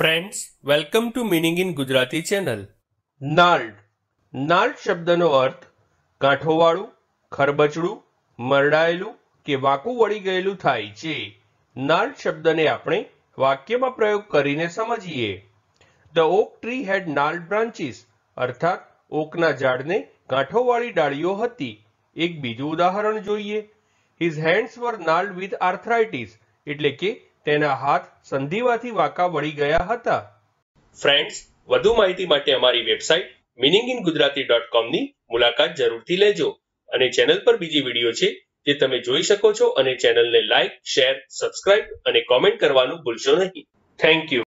friends welcome to meaning in Gujarati channel gnarled gnarled શબ્દનો અર્થ કાંઠોવાળું ખરબચડું મરડાયેલું કે વાકું વળી ગયેલું થાય છે નાલ્ડ શબ્દને આપણે વાક્યમાં પ્રયોગ કરીને સમજીએ the oak tree had gnarled branches અર્થાત ઓકના ઝાડને કાંઠોવાળી ડાળીઓ હતી એક બીજું ઉદાહરણ જોઈએ his hands were gnarled with arthritis એટલે કે તેના હાથ સંધિવાથી વાકા વળી ગયા હતા ફ્રેન્ડ્સ વધુ માહિતી માટે અમારી website meaning in Gujarati dot કોમની મુલાકાત જરૂરથી લેજો અને ચેનલ પર બીજી વિડીયો છે જે તમે જોઈ શકો છો અને ચેનલને લાઇક શેર સબસ્ક્રાઇબ અને કોમેન્ટ કરવાનું ભૂલશો નહીં થેન્ક યુ